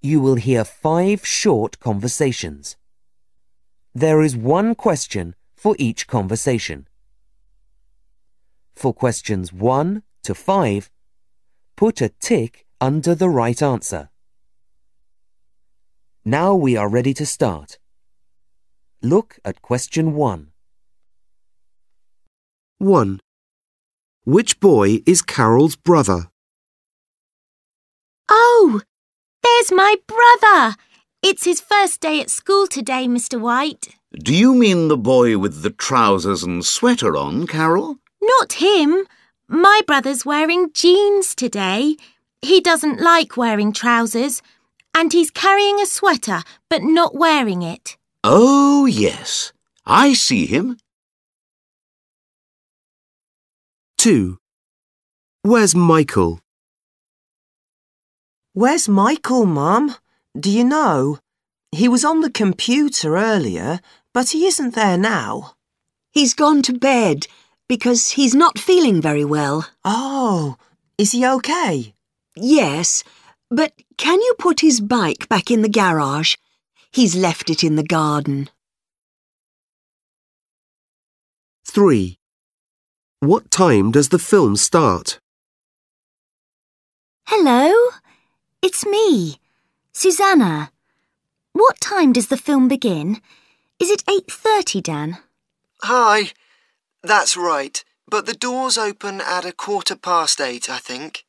you will hear five short conversations. There is one question for each conversation. For questions 1 to 5, put a tick under the right answer. Now we are ready to start. Look at question 1. 1. Which boy is Carol's brother? Oh, there's my brother! It's his first day at school today, Mr White. Do you mean the boy with the trousers and sweater on, Carol? Not him. My brother's wearing jeans today. He doesn't like wearing trousers. And he's carrying a sweater, but not wearing it. Oh, yes. I see him. 2. Where's Michael? Where's Michael, Mum? Do you know? He was on the computer earlier, but he isn't there now. He's gone to bed because he's not feeling very well. Oh, is he okay? Yes, but can you put his bike back in the garage? He's left it in the garden. 3. What time does the film start? Hello? It's me, Susanna. What time does the film begin? Is it 8.30, Dan? Hi. That's right, but the doors open at a quarter past eight, I think.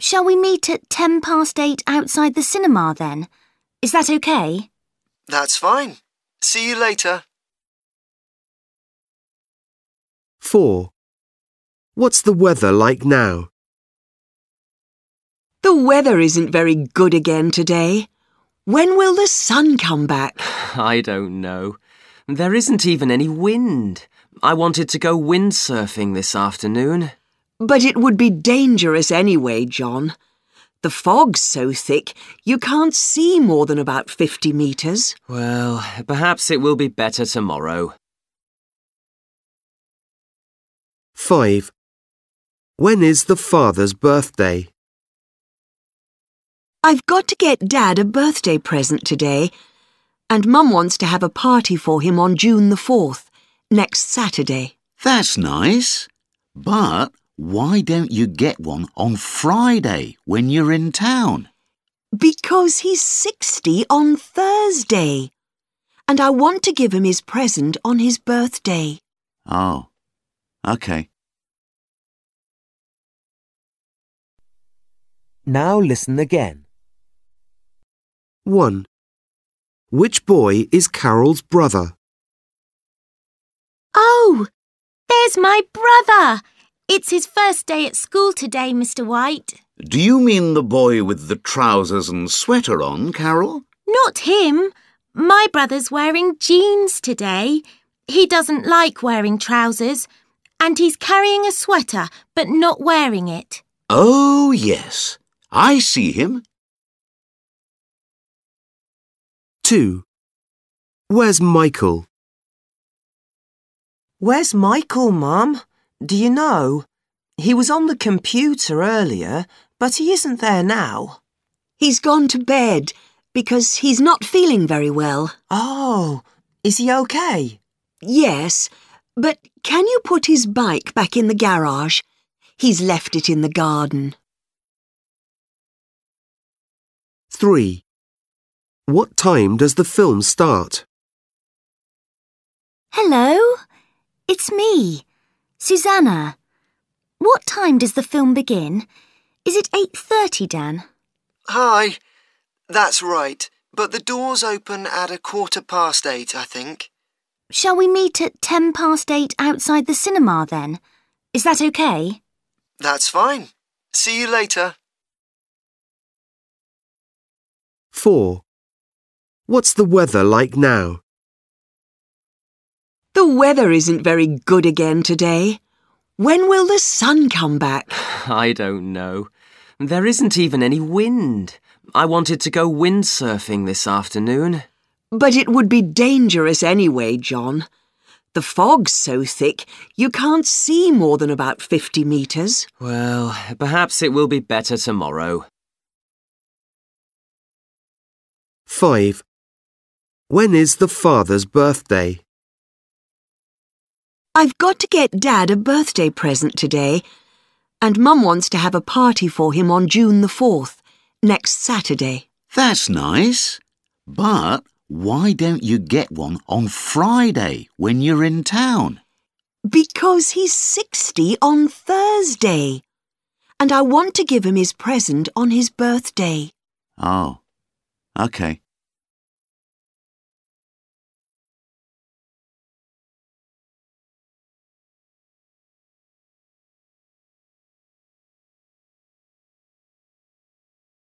Shall we meet at ten past eight outside the cinema, then? Is that okay? That's fine. See you later. 4. What's the weather like now? The weather isn't very good again today. When will the sun come back? I don't know. There isn't even any wind. I wanted to go windsurfing this afternoon. But it would be dangerous anyway, John. The fog's so thick you can't see more than about 50 metres. Well, perhaps it will be better tomorrow. 5. When is the father's birthday? I've got to get Dad a birthday present today, and Mum wants to have a party for him on June the 4th, next Saturday. That's nice, but why don't you get one on Friday when you're in town? Because he's 60 on Thursday, and I want to give him his present on his birthday. Oh, OK. Now listen again. 1. Which boy is Carol's brother? Oh, there's my brother. It's his first day at school today, Mr White. Do you mean the boy with the trousers and sweater on, Carol? Not him. My brother's wearing jeans today. He doesn't like wearing trousers, and he's carrying a sweater but not wearing it. Oh, yes. I see him. 2. Where's Michael? Where's Michael, Mum? Do you know? He was on the computer earlier, but he isn't there now. He's gone to bed because he's not feeling very well. Oh, is he okay? Yes, but can you put his bike back in the garage? He's left it in the garden. 3. What time does the film start? Hello, it's me, Susanna. What time does the film begin? Is it 8.30, Dan? Hi. That's right, but the doors open at a quarter past eight, I think. Shall we meet at ten past eight outside the cinema then? Is that okay? That's fine. See you later. 4. What's the weather like now? The weather isn't very good again today. When will the sun come back? I don't know. There isn't even any wind. I wanted to go windsurfing this afternoon. But it would be dangerous anyway, John. The fog's so thick, you can't see more than about 50 metres. Well, perhaps it will be better tomorrow. 5. When is the father's birthday? I've got to get Dad a birthday present today, and Mum wants to have a party for him on June the 4th, next Saturday. That's nice, but why don't you get one on Friday when you're in town? Because he's 60 on Thursday, and I want to give him his present on his birthday. Oh, OK.